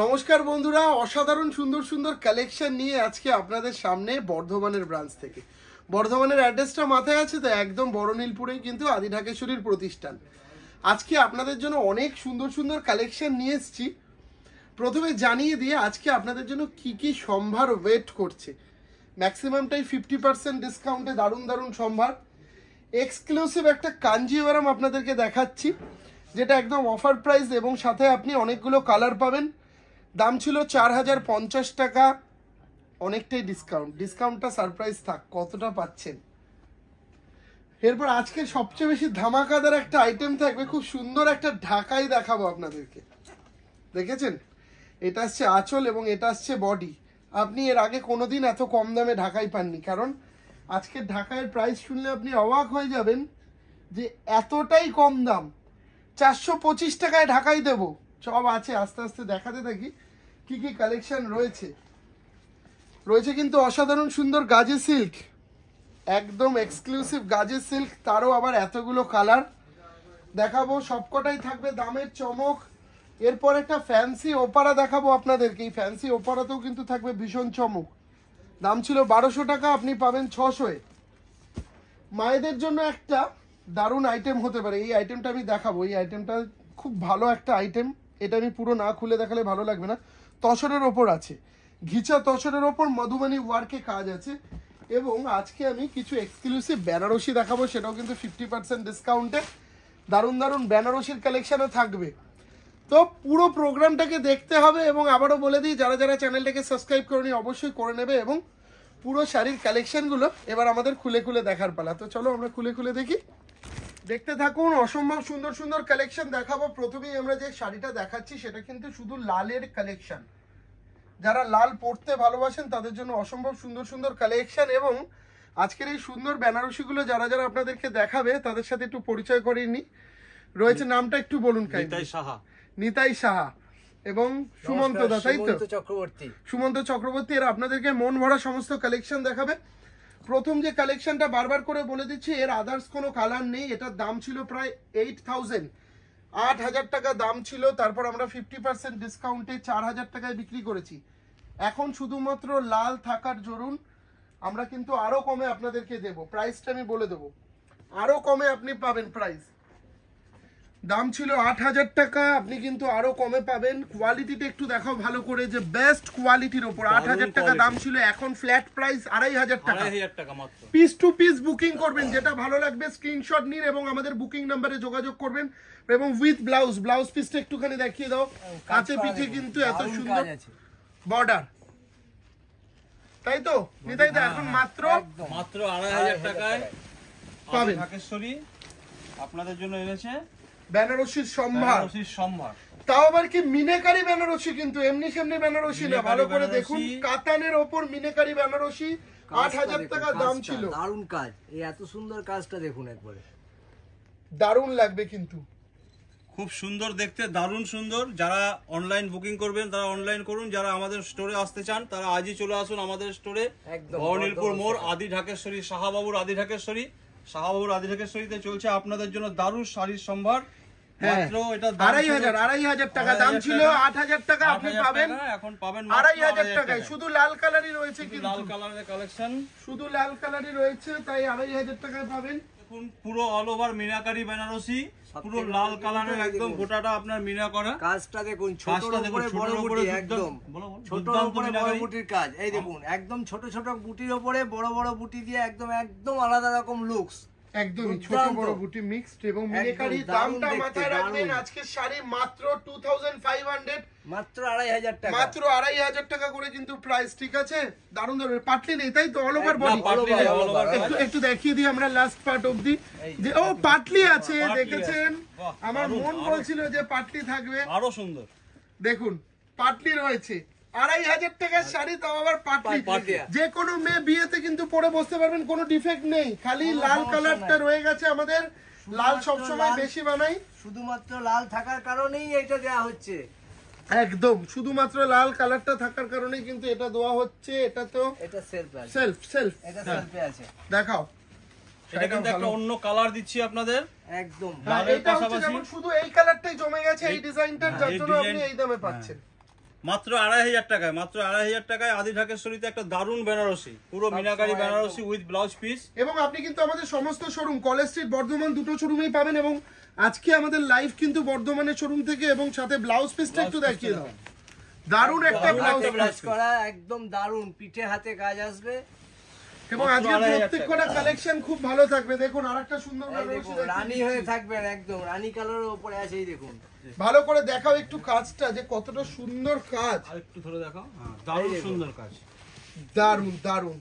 নমস্কার বন্ধুরা অসাধারণ সুন্দর সুন্দর কালেকশন নিয়ে আজকে আপনাদের সামনে বর্ধমানের ব্রাঞ্চ থেকে বর্ধমানের অ্যাড্রেসটা মাথায় আছে তো একদম বড় কিন্তু আদি ঢাকেশ্বরীর প্রতিষ্ঠান আজকে আপনাদের জন্য অনেক সুন্দর সুন্দর কালেকশন নিয়ে এসেছি প্রথমে জানিয়ে দিয়ে আজকে আপনাদের জন্য কি কি সম্ভার ওয়েট করছে ম্যাক্সিমামটাই ফিফটি পার্সেন্ট ডিসকাউন্টে দারুণ দারুণ সম্ভার এক্সক্লুসিভ একটা কাঞ্জিওয়ারাম আপনাদেরকে দেখাচ্ছি যেটা একদম অফার প্রাইস এবং সাথে আপনি অনেকগুলো কালার পাবেন দাম ছিল চার হাজার পঞ্চাশ টাকা অনেকটাই ডিসকাউন্ট ডিসকাউন্টটা সারপ্রাইজ থাক কতটা পাচ্ছেন এরপর আজকে সবচেয়ে বেশি ধামাকাদার একটা আইটেম থাকবে খুব সুন্দর একটা ঢাকাই দেখাবো আপনাদেরকে দেখেছেন এটা আসছে আঁচল এবং এটা আসছে বডি আপনি এর আগে কোনোদিন এত কম দামে ঢাকাই পাননি কারণ আজকে ঢাকায়ের প্রাইস শুনলে আপনি অবাক হয়ে যাবেন যে এতটাই কম দাম চারশো পঁচিশ টাকায় ঢাকাই দেব সব আছে আস্তে আস্তে দেখাতে থাকি কি কি কালেকশন রয়েছে রয়েছে কিন্তু অসাধারণ সুন্দর গাজে সিল্ক একদম এক্সক্লুসিভ গাজে সিল্ক তারও আবার এতগুলো কালার দেখাবো সবকটাই থাকবে দামের চমক এরপর একটা ফ্যান্সি ওপারা দেখাবো আপনাদেরকে এই ফ্যান্সি ওপারাতেও কিন্তু থাকবে ভীষণ চমক দাম ছিল বারোশো টাকা আপনি পাবেন ছশোয় মায়েদের জন্য একটা দারুণ আইটেম হতে পারে এই আইটেমটা আমি দেখাবো এই আইটেমটা খুব ভালো একটা আইটেম এটা আমি পুরো না খুলে দেখালে ভালো লাগবে না তসরের ওপর আছে ঘিচা তসরের ওপর মধুবানি ওয়ার্কে কাজ আছে এবং আজকে আমি কিছু এক্সক্লুসিভ বেনারসি দেখাবো সেটাও কিন্তু ফিফটি পার্সেন্ট ডিসকাউন্টে দারুণ দারুণ বেনারসির কালেকশানে থাকবে তো পুরো প্রোগ্রামটাকে দেখতে হবে এবং আবারও বলে দিই যারা যারা চ্যানেলটাকে সাবস্ক্রাইব করেনি অবশ্যই করে নেবে এবং পুরো শাড়ির কালেকশানগুলো এবার আমাদের খুলে খুলে দেখার পালা তো চলো আমরা খুলে খুলে দেখি দেখতে থাকুন অসম্ভব সুন্দর সুন্দর কালেকশন দেখাবো প্রথমেই আমরা যে শাড়িটা দেখাচ্ছি সেটা কিন্তু শুধু লালের কালেকশন যারা লাল পরতে ভালোবাসেন তাদের জন্য অসম্ভব সুন্দর সুন্দর কালেকশন এবং আজকের এই সুন্দর বেনারসিগুলো যারা যারা আপনাদেরকে দেখাবে তাদের সাথে একটু পরিচয় করিয়ে নি রয়েছে নামটা একটু বলুন নিতাই সাহা নিতাই সাহা এবং সুমন্ত দা তাই তো চক্রবর্তী সুমন্ত চক্রবর্তী এরা আপনাদেরকে মন ভরা সমস্ত কালেকশন দেখাবে প্রথম যে কালেকশনটা বারবার করে বলে দিচ্ছি এর আদার্স কোনো কালার নেই এটার দাম ছিল প্রায় এইট থাউজেন্ড আট হাজার টাকা দাম ছিল তারপর আমরা ফিফটি পার্সেন্ট ডিসকাউন্টে চার হাজার টাকায় বিক্রি করেছি এখন শুধুমাত্র লাল থাকার জরুন আমরা কিন্তু আরও কমে আপনাদেরকে দেব প্রাইসটা আমি বলে দেবো আরও কমে আপনি পাবেন প্রাইস দাম ছিল আট হাজার টাকা আপনি কিন্তু আরো কমে পাবেন কোয়ালিটিটা একটু দেখাও ভালো করে যে বেস্ট কোয়ালিটির ওপর আট হাজার টাকা দাম ছিল এখন ফ্ল্যাট প্রাইস আড়াই হাজার টাকা পিস টু পিস বুকিং করবেন যেটা ভালো লাগবে স্ক্রিনশট নিন এবং আমাদের বুকিং নাম্বারে যোগাযোগ করবেন এবং উইথ ব্লাউজ ব্লাউজ পিসটা একটুখানি দেখিয়ে দাও কাছে পিঠে কিন্তু এত সুন্দর বর্ডার তাই তো নিতাই তো এখন হ্যাঁ, মাত্র হ্যাঁ, মাত্র আড়াই হাজার টাকায় পাবেন আপনাদের জন্য এনেছে বেনারসি সম্ভার সম্ভার তাও আবার কি মিনেকারি বেনারসি কিন্তু এমনি সেমনি বেনারসি না ভালো করে দেখুন কাতানের ওপর মিনেকারি বেনারসি আট হাজার টাকা দাম ছিল কাজ এই এত সুন্দর কাজটা দেখুন একবারে লাগবে কিন্তু খুব সুন্দর দেখতে দারুন সুন্দর যারা অনলাইন বুকিং করবেন তারা অনলাইন করুন যারা আমাদের স্টোরে আসতে চান তারা আজই চলে আসুন আমাদের স্টোরে ভবনীলপুর মোড় আদি ঢাকেশ্বরী শাহাবাবুর আদি ঢাকেশ্বরী শাহবাবুর আদিলেখের সহিতে চলছে আপনাদের জন্য দারুণ শাড়ির সম্ভার হ্যাঁ। আড়াই হাজার আড়াই হাজার টাকা দাম ছিল আট হাজার টাকা আপনি পাবেন পাবেন আড়াই হাজার টাকায় শুধু লাল কালারই রয়েছে লাল কালারের কালেকশন শুধু লাল কালারই রয়েছে তাই আড়াই হাজার টাকায় পাবেন পুরো অল ওভার মিনাকারি বেনারসি পুরো লাল একদম গোটাটা আপনার বড় বুটির কাজ এই হ্যাঁ। দেখুন একদম ছোট ছোট বুটির উপরে বড় বড় বুটি দিয়ে একদম একদম আলাদা রকম লুকস একদমই ছোট বড় বুটি মিক্সড এবং দামটা মাথায় রাখবেন আজকে শাড়ি মাত্র 2500 মাত্র 2500 টাকা মাত্র 2500 টাকা করে কিন্তু প্রাইস ঠিক আছে দারুন দারুন পাটলি নেই তাই তো অল ওভার বডি একটু একটু দেখিয়ে দিই আমরা লাস্ট পার্ট অবধি যে ও পাটলি আছে দেখেছেন আমার মন বলছিল যে পাটলি থাকবে আরো সুন্দর দেখুন পাটলি রয়েছে আড়াই হাজার টাকার শাড়ি তাও আবার পাটলি যে কোনো মেয়ে বিয়েতে কিন্তু পরে বসতে পারবেন কোনো ডিফেক্ট নেই খালি লাল কালারটা রয়ে গেছে আমাদের লাল সবসময় বেশি বানাই শুধুমাত্র লাল থাকার কারণেই এটা দেওয়া হচ্ছে একদম শুধুমাত্র লাল কালারটা থাকার কারণে কিন্তু এটা দেওয়া হচ্ছে এটা তো এটা সেলফ সেলফ সেলফ এটা সেলফে হ্যাঁ। আছে দেখাও এটা কিন্তু একটা অন্য কালার দিচ্ছি আপনাদের একদম হ্যাঁ, এটা হচ্ছে শুধু এই কালারটাই জমে গেছে এই ডিজাইনটার হ্যাঁ, যার জন্য আপনি এই দামে পাচ্ছেন মাত্র আড়াই হাজার টাকায় মাত্র আড়াই হাজার টাকায় আদি ঢাকেশ্বরীতে একটা দারুণ বেনারসি পুরো meenakari Banarasi with blouse piece এবং আপনি কিন্তু আমাদের সমস্ত শোরুম কলেজ স্ট্রিট বর্ধমান দুটো শোরুমেই পাবেন এবং আজকে আমাদের লাইভ কিন্তু বর্ধমানের শোরুম থেকে এবং সাথে ব্লাউজ পিসটা একটু দেখিয়ে দাও দারুণ একটা ব্লাউজ পিস করা একদম দারুণ পিঠে হাতে কাজ আসবে এবং আজকে প্রত্যেকটা কালেকশন খুব ভালো থাকবে দেখুন আরেকটা সুন্দর রানী হয়ে থাকবেন একদম রানী কালারের উপরে আছে এই দেখুন ভালো করে দেখাও একটু কাজটা যে কতটা সুন্দর কাজ আর একটু ধরে দেখাও হ্যাঁ, দারুণ সুন্দর কাজ দারুণ দারুণ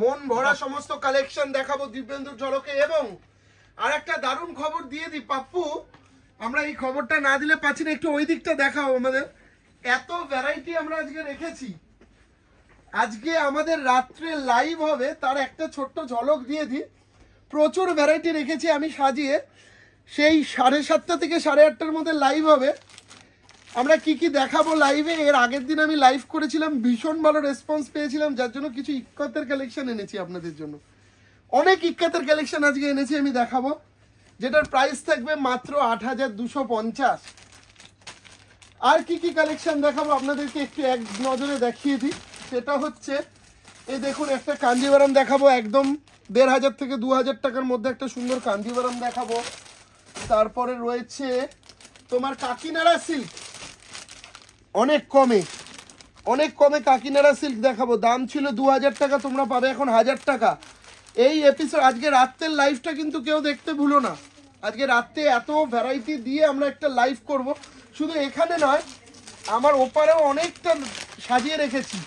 মন ভরা সমস্ত কালেকশন দেখাবো দিব্যেন্দ্র জলকে এবং আর একটা দারুন খবর দিয়ে দি পাপ্পু আমরা এই খবরটা না দিলে পাচ্ছি না একটু ওই দিকটা দেখাও আমাদের এত ভ্যারাইটি আমরা আজকে রেখেছি আজকে আমাদের রাত্রে লাইভ হবে তার একটা ছোট্ট ঝলক দিয়ে দি প্রচুর ভ্যারাইটি রেখেছি আমি সাজিয়ে সেই সাড়ে সাতটা থেকে সাড়ে আটটার মধ্যে লাইভ হবে আমরা কি কি দেখাবো লাইভে এর আগের দিন আমি লাইভ করেছিলাম ভীষণ ভালো রেসপন্স পেয়েছিলাম যার জন্য কিছু ইক্কাতের কালেকশন এনেছি আপনাদের জন্য অনেক ইক্কাতের কালেকশন আজকে এনেছি আমি দেখাবো যেটার প্রাইস থাকবে মাত্র আট হাজার দুশো পঞ্চাশ আর কি কি কালেকশন দেখাবো আপনাদেরকে একটু এক নজরে দেখিয়ে দিই সেটা হচ্ছে এই দেখুন একটা কাঞ্জিভারাম দেখাবো একদম দেড় হাজার থেকে দু হাজার টাকার মধ্যে একটা সুন্দর কাঞ্জিভারাম দেখাবো তারপরে রয়েছে তোমার কাকিনারা সিল্ক অনেক কমে অনেক কমে কাকিনারা সিল্ক দেখাবো দাম ছিল দু টাকা তোমরা পাবে এখন হাজার টাকা এই এপিসোড আজকে রাত্রের লাইফটা কিন্তু কেউ দেখতে ভুলো না আজকে রাত্রে এত ভ্যারাইটি দিয়ে আমরা একটা লাইভ করব শুধু এখানে নয় আমার ওপারেও অনেকটা সাজিয়ে রেখেছি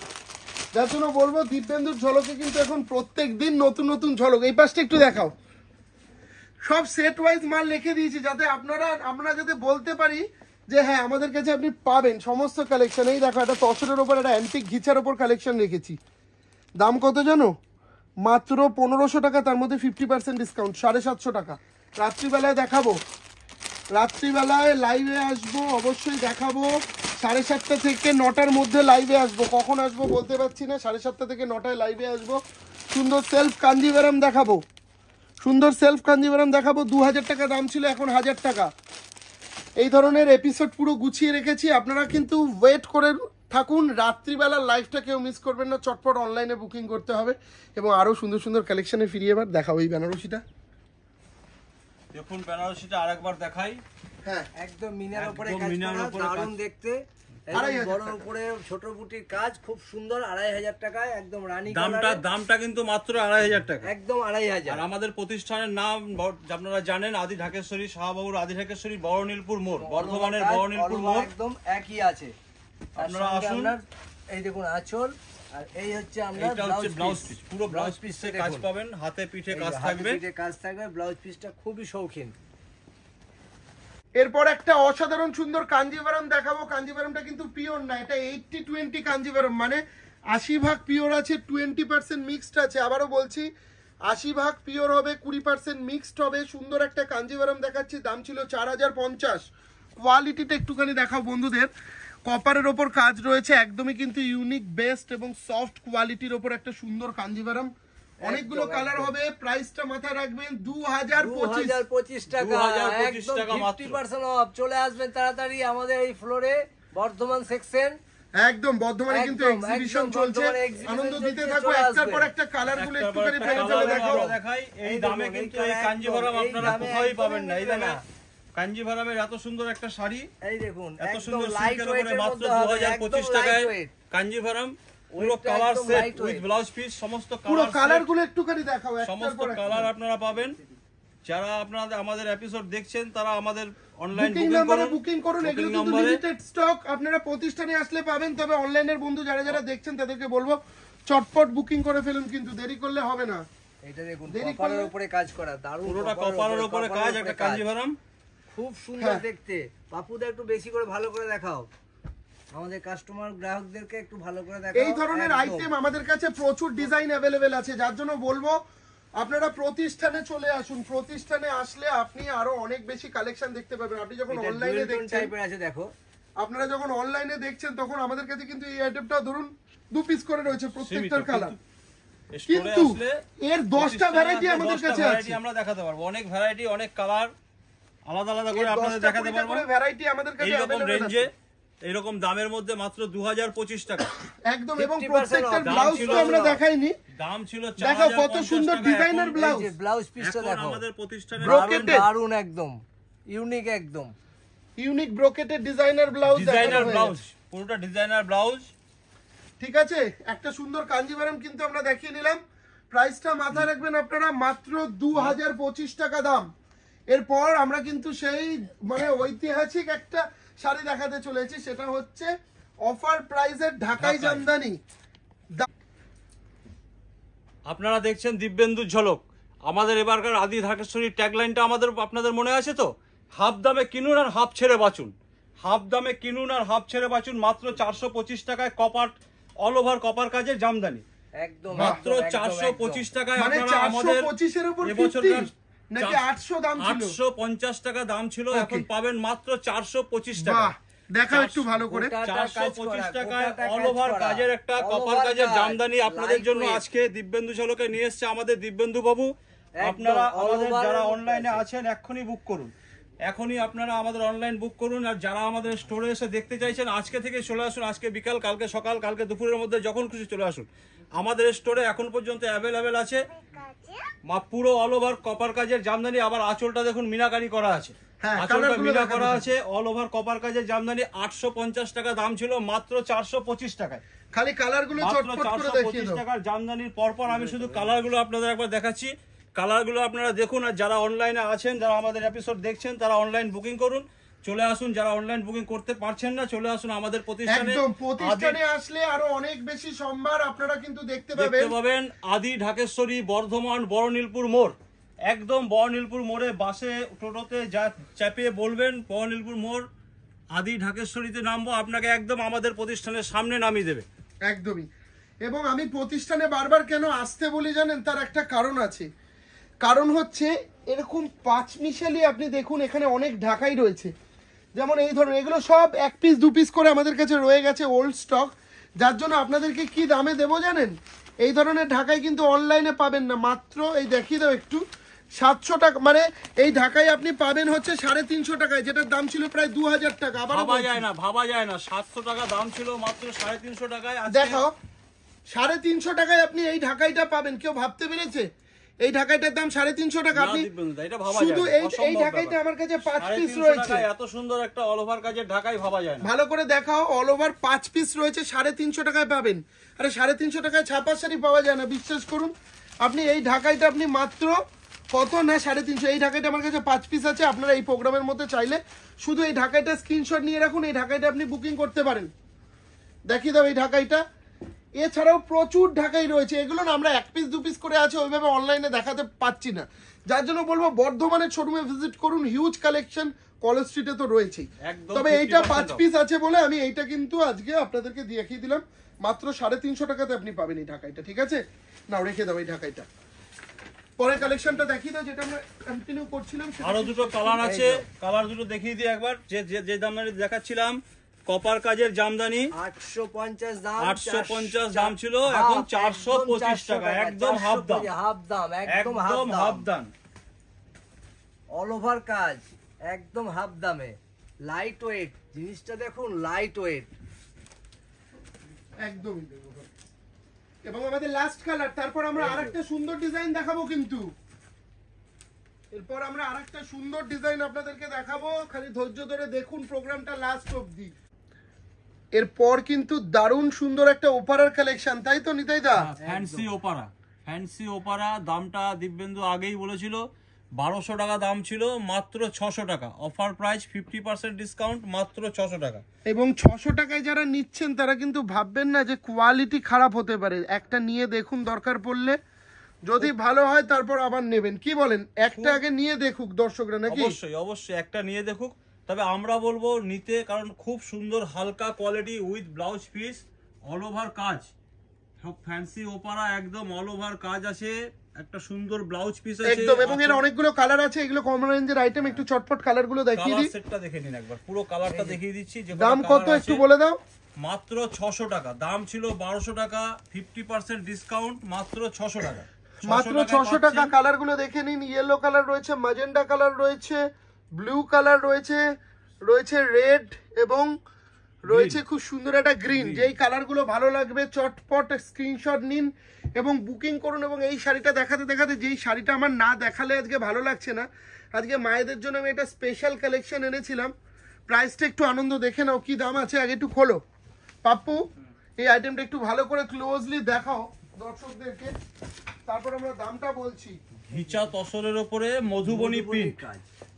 যার জন্য বলবো দিব্যেন্দুর ঝলকে কিন্তু এখন প্রত্যেক দিন নতুন নতুন ঝলক এই পাশটা একটু দেখাও সব সেট ওয়াইজ মাল লিখে দিয়েছি যাতে আপনারা আমরা যাতে বলতে পারি যে হ্যাঁ আমাদের কাছে আপনি পাবেন সমস্ত কালেকশন এই দেখো একটা তসরের ওপর একটা অ্যান্টিক ঘিচার ওপর কালেকশন রেখেছি দাম কত জানো মাত্র পনেরোশো টাকা তার মধ্যে ফিফটি পার্সেন্ট ডিসকাউন্ট সাড়ে সাতশো টাকা রাত্রিবেলায় দেখাবো রাত্রিবেলায় লাইভে আসবো অবশ্যই দেখাবো সাড়ে সাতটা থেকে নটার মধ্যে লাইভে আসবো কখন আসবো বলতে পারছি না সাড়ে সাতটা থেকে নটায় লাইভে আসবো সুন্দর সেলফ কাঞ্জিবেরাম দেখাবো সুন্দর সেলফ কাঞ্জিভারাম দেখাবো দু হাজার টাকা দাম ছিল এখন হাজার টাকা এই ধরনের এপিসোড পুরো গুছিয়ে রেখেছি আপনারা কিন্তু ওয়েট করে থাকুন রাত্রিবেলার লাইফটা কেউ মিস করবেন না চটপট অনলাইনে বুকিং করতে হবে এবং আরও সুন্দর সুন্দর কালেকশানে ফিরিয়ে এবার দেখাবো এই বেনারসিটা দেখুন বেনারসিটা আরেকবার দেখাই হ্যাঁ একদম মিনার উপরে মিনার উপরে দারুণ দেখতে বড় কাজ খুব সুন্দর আড়াই হাজার টাকায় একদম রানী দামটা দামটা কিন্তু মাত্র আড়াই হাজার টাকা আমাদের প্রতিষ্ঠানের নাম আপনারা জানেন আদি ঢাকেশ্বরী শাহবাবুর আদি ঢাকেশ্বরী বড়নীলপুর মোড় বর্ধমানের বড়নীলপুর মোড় একদম একই আছে আপনারা আসুন এই দেখুন আঁচল আর এই হচ্ছে আমরা ব্লাউজ পিস পুরো ব্লাউজ পিসে কাজ পাবেন হাতে পিঠে কাজ থাকবে কাজ থাকবে ব্লাউজ পিসটা খুবই শৌখিন এরপর একটা অসাধারণ সুন্দর কাঞ্জিভারম দেখাবো কাঞ্জিভারমটা কিন্তু পিওর না এটা এইটটি টোয়েন্টি কাঞ্জিভারম মানে আশি ভাগ পিওর আছে টোয়েন্টি পার্সেন্ট মিক্সড আছে আবারও বলছি আশি ভাগ পিওর হবে কুড়ি পার্সেন্ট মিক্সড হবে সুন্দর একটা কাঞ্জিভারম দেখাচ্ছি দাম ছিল চার হাজার পঞ্চাশ কোয়ালিটিটা একটুখানি দেখাও বন্ধুদের কপারের ওপর কাজ রয়েছে একদমই কিন্তু ইউনিক বেস্ট এবং সফট কোয়ালিটির ওপর একটা সুন্দর কাঞ্জিভারম অনেকগুলো কালার হবে প্রাইসটা মাথায় রাখবেন দু হাজার পঁচিশ টাকা চলে আসবেন তাড়াতাড়ি আমাদের এই ফ্লোরে বর্ধমান সেকশন একদম বর্ধমানে কিন্তু এক্সিবিশন চলছে আনন্দ দিতে থাকো একটার পর একটা কালার গুলো একটু করে ফেলে ফেলে দেখো দেখাই এই দামে কিন্তু এই কাঞ্জিভরম আপনারা কোথাওই পাবেন না এই দেখেন কাঞ্জিভারামের এত সুন্দর একটা শাড়ি এই দেখুন এত সুন্দর লাইট মাত্র 2025 টাকায় কাঞ্জিভারাম পুরো colour set with blouse piece সমস্ত পুরো কালার গুলো একটুখানি দেখাও সমস্ত কালার আপনারা পাবেন যারা আপনারা আমাদের এপিসোড দেখছেন তারা আমাদের অনলাইন প্রতিষ্ঠানে আসলে পাবেন তবে অনলাইনের বন্ধু যারা যারা দেখছেন তাদেরকে বলবো চটপট বুকিং করে ফেলুন কিন্তু দেরি করলে হবে না উপরে কাজ করা দারুণ কপারের কাজ খুব সুন্দর হ্যাঁ। দেখতে পাপুদা একটু বেশি করে ভালো করে দেখাও আমাদের কাস্টমার গ্রাহকদেরকে একটু ভালো করে দেখাও এই ধরনের আইটেম আমাদের কাছে প্রচুর ডিজাইন अवेलेबल আছে যার জন্য বলবো আপনারা প্রতিষ্ঠানে চলে আসুন প্রতিষ্ঠানে আসলে আপনি আরো অনেক বেশি কালেকশন দেখতে পাবেন আপনি যখন অনলাইনে দেখছেন আছে দেখো আপনারা যখন অনলাইনে দেখছেন তখন আমাদের কাছে কিন্তু এই আইটেমটা ধরুন দু পিস করে রয়েছে প্রত্যেকটার কালার কিন্তু এর 10টা ভ্যারাইটি আমাদের কাছে আছে আমরা দেখাতে পারবো অনেক ভ্যারাইটি অনেক কালার আলাদা আলাদা করে আপনাদের দেখাতে পারবো ভ্যারাইটি আমাদের কাছে अवेलेबल আছে এরকম দামের মধ্যে মাত্র দু হাজার পঁচিশ টাকা একদম এবং প্রত্যেকটা ব্লাউজ তো আমরা দেখাইনি দাম ছিল দেখো কত সুন্দর ডিজাইনের ব্লাউজ ব্লাউজ পিসটা দেখো আমাদের প্রতিষ্ঠানে দারুন একদম ইউনিক একদম ইউনিক ব্রোকেটের ডিজাইনার ব্লাউজ ডিজাইনার ব্লাউজ পুরোটা ডিজাইনার ব্লাউজ ঠিক আছে একটা সুন্দর কাঞ্জিভারাম কিন্তু আমরা দেখিয়ে নিলাম প্রাইসটা মাথায় রাখবেন আপনারা মাত্র দু টাকা দাম এরপর আমরা কিন্তু সেই মানে ঐতিহাসিক একটা শাড়ি দেখাতে চলেছি সেটা হচ্ছে অফার প্রাইসের ঢাকাই জামদানি আপনারা দেখছেন দিব্যেন্দু ঝলক আমাদের এবারকার আদি ঢাকেশ্বরী ট্যাগলাইনটা আমাদের আপনাদের মনে আছে তো হাফ দামে কিনুন আর হাফ ছেড়ে বাঁচুন হাফ দামে কিনুন আর হাফ ছেড়ে বাঁচুন মাত্র চারশো পঁচিশ টাকায় কপার অল ওভার কপার কাজের জামদানি একদম মাত্র চারশো পঁচিশ টাকায় মানে আমাদের এবছরকার নাকি 800 দাম ছিল 850 টাকা দাম ছিল এখন পাবেন মাত্র 425 টাকা দেখাও একটু ভালো করে 425 টাকায় অল ওভার কাজের একটা কপার কাজের জামদানি আপনাদের জন্য আজকে দিব্যেন্দু ঝলকে নিয়ে এসেছে আমাদের দিব্যেন্দু বাবু আপনারা আমাদের যারা অনলাইনে আছেন এক্ষুনি বুক করুন এখনই আপনারা আমাদের অনলাইন বুক করুন আর যারা আমাদের স্টোরে এসে দেখতে চাইছেন আজকে থেকে চলে আসুন আজকে বিকাল কালকে সকাল কালকে দুপুরের মধ্যে যখন খুশি চলে আসুন আমাদের স্টোরে এখন পর্যন্ত অ্যাভেলেবেল আছে মা পুরো অল ওভার কপার কাজের জামদানি আবার আঁচলটা দেখুন মিনাকারি করা আছে হ্যাঁ, মিনা করা আছে অল ওভার কপার কাজের জামদানি আটশো টাকা দাম ছিল মাত্র চারশো টাকায় খালি কালারগুলো টাকার জামদানির আমি শুধু কালারগুলো আপনাদের একবার দেখাচ্ছি কালারগুলো আপনারা দেখুন আর যারা অনলাইনে আছেন যারা আমাদের এপিসোড দেখছেন তারা অনলাইন বুকিং করুন চলে আসুন যারা অনলাইন বুকিং করতে পারছেন না চলে আসুন আমাদের প্রতিষ্ঠানে একদম প্রতিষ্ঠানে আসলে আরো অনেক বেশি সম্ভার আপনারা কিন্তু দেখতে পাবেন দেখতে পাবেন আদি ঢাকেশ্বরী বর্ধমান বড়নীলপুর মোড় একদম বড়নীলপুর মোড়ে বাসে টোটোতে যা চাপিয়ে বলবেন বড়নীলপুর মোড় আদি ঢাকেশ্বরীতে নামবো আপনাকে একদম আমাদের প্রতিষ্ঠানের সামনে নামিয়ে দেবে একদমই এবং আমি প্রতিষ্ঠানে বারবার কেন আসতে বলি জানেন তার একটা কারণ আছে কারণ হচ্ছে এরকম পাঁচ মিশালি আপনি দেখুন এখানে অনেক ঢাকাই রয়েছে যেমন এই ধরনের এগুলো সব এক পিস দু পিস করে আমাদের কাছে রয়ে গেছে ওল্ড স্টক যার জন্য আপনাদেরকে কি দামে দেবো জানেন এই ধরনের ঢাকায় কিন্তু অনলাইনে পাবেন না মাত্র এই দেখিয়ে দাও একটু সাতশো টাকা মানে এই ঢাকায় আপনি পাবেন হচ্ছে সাড়ে তিনশো টাকায় যেটার দাম ছিল প্রায় দু হাজার টাকা আবার ভাবা যায় না ভাবা যায় না সাতশো টাকা দাম ছিল মাত্র সাড়ে তিনশো টাকায় দেখো সাড়ে তিনশো টাকায় আপনি এই ঢাকাইটা পাবেন কেউ ভাবতে পেরেছে এই ঢাকাইটার দাম সাড়ে তিনশো টাকা আপনি শুধু এই ঢাকাইতে আমার কাছে পাঁচ পিস রয়েছে এত সুন্দর একটা অল ওভার কাজের ঢাকাই ভাবা যায় ভালো করে দেখাও অল ওভার পাঁচ পিস রয়েছে সাড়ে তিনশো টাকায় পাবেন আরে সাড়ে তিনশো টাকায় ছাপা শাড়ি পাওয়া যায় না বিশ্বাস করুন আপনি এই ঢাকাইটা আপনি মাত্র কত না সাড়ে তিনশো এই ঢাকাইটা আমার কাছে পাঁচ পিস আছে আপনারা এই প্রোগ্রামের মধ্যে চাইলে শুধু এই ঢাকাইটা স্ক্রিনশট নিয়ে রাখুন এই ঢাকাইটা আপনি বুকিং করতে পারেন দেখিয়ে দাও এই ঢাকাইটা এছাড়াও প্রচুর ঢাকাই রয়েছে এগুলো না আমরা এক পিস দু পিস করে আছে ওইভাবে অনলাইনে দেখাতে পাচ্ছি না যার জন্য বলবো বর্ধমানের শোরুমে ভিজিট করুন হিউজ কালেকশন কলেজ স্ট্রিটে তো রয়েছেই তবে এইটা পাঁচ পিস আছে বলে আমি এইটা কিন্তু আজকে আপনাদেরকে দেখিয়ে দিলাম মাত্র সাড়ে তিনশো টাকাতে আপনি পাবেন এই ঢাকাইটা ঠিক আছে নাও রেখে দাও এই ঢাকাইটা পরে কালেকশনটা দেখিয়ে দাও যেটা আমরা কন্টিনিউ করছিলাম আরো দুটো কালার আছে কালার দুটো দেখিয়ে দিই একবার যে যে দাম দেখাচ্ছিলাম কপার কাজের জামদানি আটশো পঞ্চাশ দাম ছিল হ্যাঁ, এখন হ্যাঁ, চারশো পঁচিশ টাকা একদম হাফ দাম হাফ দাম একদম হাফ দাম অল ওভার কাজ একদম হাফ দামে লাইট ওয়েট জিনিসটা দেখুন লাইট ওয়েট একদম এবং আমাদের লাস্ট কালার তারপর আমরা আরেকটা সুন্দর ডিজাইন দেখাবো কিন্তু এরপর আমরা আরেকটা সুন্দর ডিজাইন আপনাদেরকে দেখাবো খালি ধৈর্য ধরে দেখুন প্রোগ্রামটা লাস্ট অবধি এরপর কিন্তু দারুণ সুন্দর একটা ওপারার কালেকশন তাই তো নিতাই দা ফ্যান্সি ওপারা ফ্যান্সি ওপারা দামটা দিব্যেন্দু আগেই বলেছিল বারোশো টাকা দাম ছিল মাত্র ছশো টাকা offer price fifty percent discount মাত্র ছশো টাকা এবং ছশো টাকায় যারা নিচ্ছেন তারা কিন্তু ভাববেন না যে কোয়ালিটি খারাপ হতে পারে একটা নিয়ে দেখুন দরকার পড়লে যদি ভালো হয় তারপর আবার নেবেন কি বলেন একটা আগে নিয়ে দেখুক দর্শকরা নাকি অবশ্যই অবশ্যই একটা নিয়ে দেখুক তবে আমরা বলবো নিতে কারণ খুব সুন্দর হালকা quality with blouse piece all over কাজ সব ফ্যান্সি ওপারা একদম অল ওভার কাজ আছে একটা সুন্দর ব্লাউজ পিস আছে একদম এবং এর আচ্ছা। অনেকগুলো কালার আছে এগুলো কম রেঞ্জের আইটেম একটু চটপট কালার গুলো দেখিয়ে দিই সেটটা দেখে নিন একবার পুরো কালারটা দেখিয়ে দিচ্ছি যে দাম কত একটু বলে দাও মাত্র 600 টাকা দাম ছিল 1200 টাকা 50% ডিসকাউন্ট মাত্র 600 টাকা মাত্র 600 টাকা কালার গুলো দেখে নিন ইয়েলো কালার রয়েছে ম্যাজেন্ডা কালার রয়েছে ব্লু কালার রয়েছে রয়েছে রেড এবং রয়েছে খুব সুন্দর একটা গ্রিন যেই কালারগুলো ভালো লাগবে চটপট স্ক্রিনশট নিন এবং বুকিং করুন এবং এই শাড়িটা দেখাতে দেখাতে যেই শাড়িটা আমার না দেখালে আজকে ভালো লাগছে না আজকে মায়েদের জন্য আমি একটা স্পেশাল কালেকশন এনেছিলাম প্রাইসটা একটু আনন্দ দেখে নাও কি দাম আছে আগে একটু খোলো পাপ্পু এই আইটেমটা একটু ভালো করে ক্লোজলি দেখাও দর্শকদেরকে তারপর আমরা দামটা বলছি ঘিচা তসরের উপরে মধুবনী প্রিন্ট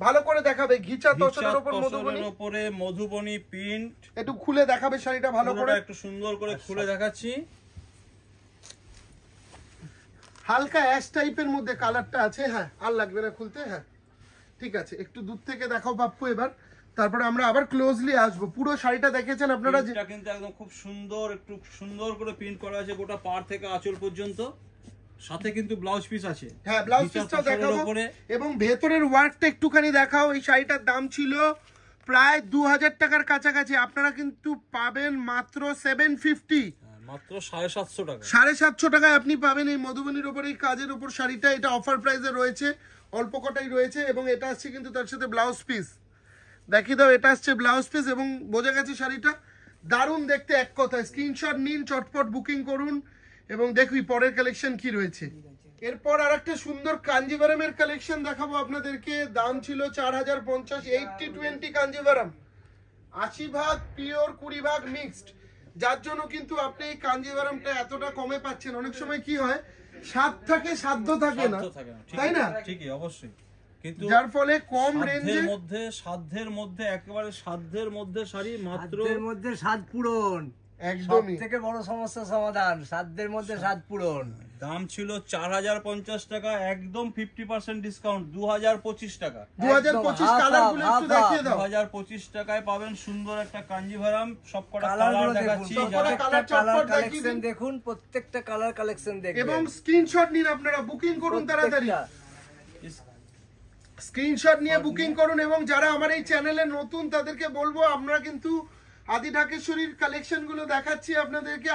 ভালো করে দেখাবে ঘিচা তসরের উপর মধুবনী উপরে মধুবনী প্রিন্ট একটু খুলে দেখাবে শাড়িটা ভালো করে একটু সুন্দর করে আচ্ছা। খুলে দেখাচ্ছি হালকা অ্যাশ টাইপের মধ্যে কালারটা আছে হ্যাঁ আর লাগবে না খুলতে হ্যাঁ ঠিক আছে একটু দূর থেকে দেখাও বাপ্পু এবার তারপরে আমরা আবার ক্লোজলি আসবো পুরো শাড়িটা দেখেছেন আপনারা যেটা কিন্তু একদম খুব সুন্দর একটু সুন্দর করে প্রিন্ট করা আছে গোটা পার থেকে আঁচল পর্যন্ত সাথে কিন্তু ব্লাউজ পিস আছে হ্যাঁ ব্লাউজ পিসটা দেখাবো এবং ভেতরের ওয়ার্কটা একটুখানি দেখাও এই শাড়িটার দাম ছিল প্রায় দু হাজার টাকার কাছাকাছি আপনারা কিন্তু পাবেন মাত্র সেভেন ফিফটি হ্যাঁ, মাত্র সাড়ে সাতশো টাকা সাড়ে সাতশো টাকায় আপনি পাবেন এই মধুবনীর ওপর এই কাজের উপর শাড়িটা এটা অফার প্রাইসে রয়েছে অল্প কটাই রয়েছে এবং এটা আসছে কিন্তু তার সাথে ব্লাউজ পিস দেখি দাও এটা আসছে ব্লাউজ পিস এবং বোঝা গেছে শাড়িটা দারুণ দেখতে এক কথা স্ক্রিনশট নিন চটপট বুকিং করুন এবং দেখুই পরের কালেকশন কি রয়েছে এরপর আর একটা সুন্দর কাঞ্জিভারামের কালেকশন দেখাবো আপনাদেরকে দাম ছিল চার হাজার পঞ্চাশ এইটটি টোয়েন্টি কাঞ্জিভারাম আশি ভাগ পিওর কুড়ি ভাগ মিক্সড যার জন্য কিন্তু আপনি এই কাঞ্জিভারামটা এতটা কমে পাচ্ছেন অনেক সময় কি হয় স্বাদ থাকে সাধ্য থাকে না তাই না ঠিকই অবশ্যই কিন্তু যার ফলে কম রেঞ্জের মধ্যে সাধ্যের মধ্যে একেবারে সাধ্যের মধ্যে শাড়ি মাত্র এর মধ্যে স্বাদ পূরণ একদমই থেকে বড় সমস্যা সমাধান সাধ্যের মধ্যে স্বাদ পূরণ দাম ছিল চার হাজার পঞ্চাশ টাকা একদম ফিফটি পার্সেন্ট ডিসকাউন্ট দু হাজার পঁচিশ টাকা দু হাজার পঁচিশ দু হাজার পঁচিশ টাকায় পাবেন সুন্দর একটা কাঞ্জিভারাম সব কটা কালার দেখাচ্ছি দেখুন প্রত্যেকটা কালার কালেকশন দেখুন এবং স্ক্রিনশট নিন আপনারা বুকিং করুন তাড়াতাড়ি স্ক্রিনশট নিয়ে বুকিং করুন এবং যারা আমার এই চ্যানেলে নতুন তাদেরকে বলবো আমরা কিন্তু আদি ঢাকেশ্বরীর কালেকশনগুলো দেখাচ্ছি আপনাদেরকে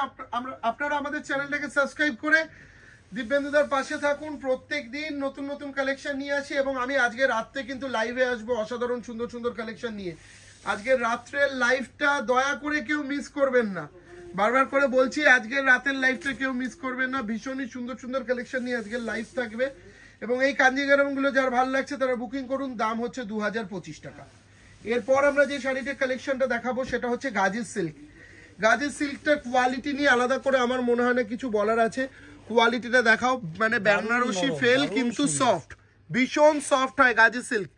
আপনারা আমাদের চ্যানেলটাকে সাবস্ক্রাইব করে দিব্যেন্দুদার পাশে থাকুন প্রত্যেক দিন নতুন নতুন কালেকশন নিয়ে আসি এবং আমি আজকে রাত্রে কিন্তু লাইভে আসবো অসাধারণ সুন্দর সুন্দর কালেকশন নিয়ে আজকে রাত্রের লাইভটা দয়া করে কেউ মিস করবেন না বারবার করে বলছি আজকের রাতের লাইভটা কেউ মিস করবেন না ভীষণই সুন্দর সুন্দর কালেকশন নিয়ে আজকের লাইভ থাকবে এবং এই কাঞ্জিগরমগুলো যার ভালো লাগছে তারা বুকিং করুন দাম হচ্ছে দু টাকা এরপর আমরা যে শাড়িটির কালেকশনটা দেখাবো সেটা হচ্ছে গাজী সিল্ক গাজী সিল্কটার কোয়ালিটি নিয়ে আলাদা করে আমার মনে হয় না কিছু বলার আছে কোয়ালিটিটা দেখাও মানে বেনারসি ফেল কিন্তু সফট ভীষণ সফট হয় গাজী সিল্ক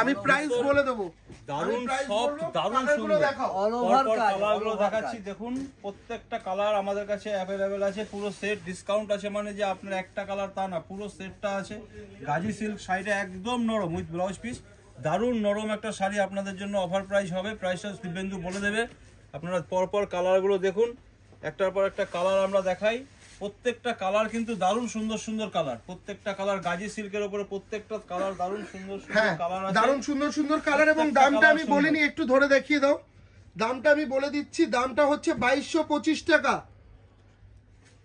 আমি প্রাইস বলে দেবো দারুন সব দারুন সুন্দর অল ওভার কালারগুলো দেখাচ্ছি দেখুন প্রত্যেকটা কালার আমাদের কাছে অ্যাভেলেবেল আছে পুরো সেট ডিসকাউন্ট আছে মানে যে আপনার একটা কালার তা না পুরো সেটটা আছে গাজী সিল্ক শাড়িটা একদম নরম উইথ ব্লাউজ পিস দারুণ নরম একটা শাড়ি আপনাদের জন্য অফার প্রাইস হবে প্রাইসটা দিব্যেন্দু বলে দেবে আপনারা পরপর কালারগুলো দেখুন একটার পর একটা কালার আমরা দেখাই প্রত্যেকটা কালার কিন্তু দারুণ সুন্দর সুন্দর কালার প্রত্যেকটা কালার গাজী সিল্কের উপরে প্রত্যেকটা কালার দারুণ সুন্দর সুন্দর হ্যাঁ, কালার আছে দারুণ সুন্দর সুন্দর কালার এবং দামটা আমি বলিনি একটু ধরে দেখিয়ে দাও দামটা আমি বলে দিচ্ছি দামটা হচ্ছে বাইশশো পঁচিশ টাকা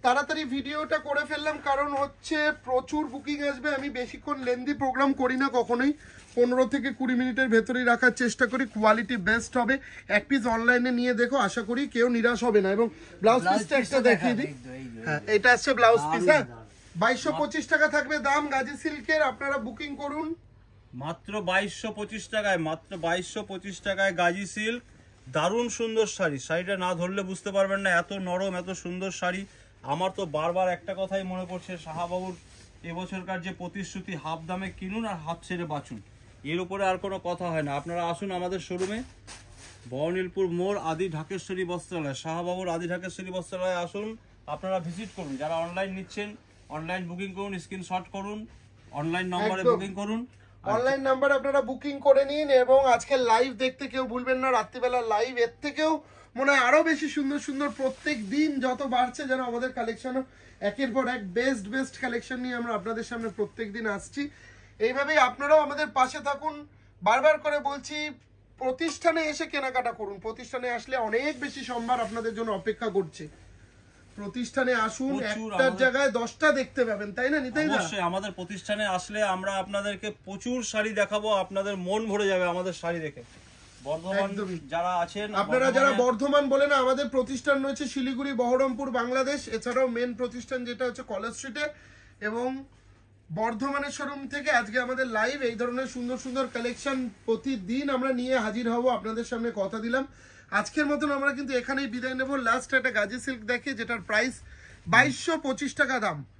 তাড়াতাড়ি ভিডিওটা করে ফেললাম কারণ হচ্ছে প্রচুর বুকিং আসবে আমি বেশিক্ষণ লেন্দি প্রোগ্রাম করি না কখনোই পনেরো থেকে কুড়ি মিনিটের ভেতরেই রাখার চেষ্টা করি কোয়ালিটি বেস্ট হবে এক পিস অনলাইনে নিয়ে দেখো আশা করি কেউ নিরাশ হবে না এবং ব্লাউজ পিসটা একটা দেখিয়ে দিই হ্যাঁ এটা আসছে ব্লাউজ পিস হ্যাঁ বাইশশো পঁচিশ টাকা থাকবে দাম গাজী সিল্কের আপনারা বুকিং করুন মাত্র বাইশশো পঁচিশ টাকায় মাত্র বাইশশো পঁচিশ টাকায় গাজী সিল্ক দারুণ সুন্দর শাড়ি শাড়িটা না ধরলে বুঝতে পারবেন না এত নরম এত সুন্দর শাড়ি আমার তো বারবার একটা কথাই মনে পড়ছে সাহাবাবুর এবছরকার যে প্রতিশ্রুতি হাফ দামে কিনুন আর হাফ ছেড়ে বাঁচুন এর উপরে আর কোনো কথা হয় না আপনারা আসুন আমাদের শোরুমে বর্নিলপুর মোড় আদি ঢাকেশ্বরী বস্ত্রালয় শাহবাবুর আদি ঢাকেশ্বরী বস্ত্রালয়ে আসুন আপনারা ভিজিট করুন যারা অনলাইন নিচ্ছেন অনলাইন বুকিং করুন স্ক্রিনশট করুন অনলাইন নম্বরে বুকিং করুন অনলাইন নাম্বার আপনারা বুকিং করে নিন এবং আজকে লাইভ দেখতে কেউ ভুলবেন না রাত্রিবেলা লাইভ এর থেকেও মনে হয় আরো বেশি সুন্দর সুন্দর প্রত্যেক দিন যত বাড়ছে যেন আমাদের কালেকশনও একের পর এক বেস্ট বেস্ট কালেকশন নিয়ে আমরা আপনাদের সামনে প্রত্যেক দিন আসছি এইভাবেই আপনারাও আমাদের পাশে থাকুন বারবার করে বলছি প্রতিষ্ঠানে এসে কেনাকাটা করুন প্রতিষ্ঠানে আসলে অনেক বেশি সম্ভার আপনাদের জন্য অপেক্ষা করছে প্রতিষ্ঠানে আসুন একটার জায়গায় দশটা দেখতে পাবেন তাই না নিতাই আমাদের প্রতিষ্ঠানে আসলে আমরা আপনাদেরকে প্রচুর শাড়ি দেখাবো আপনাদের মন ভরে যাবে আমাদের শাড়ি দেখে আপনারা যারা বর্ধমান বলে না আমাদের প্রতিষ্ঠান রয়েছে শিলিগুড়ি বহরমপুর বাংলাদেশ এছাড়াও মেন প্রতিষ্ঠান যেটা হচ্ছে কলেজ স্ট্রিটে এবং বর্ধমানের শোরুম থেকে আজকে আমাদের লাইভ এই ধরনের সুন্দর সুন্দর কালেকশন প্রতিদিন আমরা নিয়ে হাজির হব আপনাদের সামনে কথা দিলাম আজকের মতন আমরা কিন্তু এখানেই বিদায় নেব লাস্ট একটা গাজি সিল্ক দেখে যেটার প্রাইস বাইশশো টাকা দাম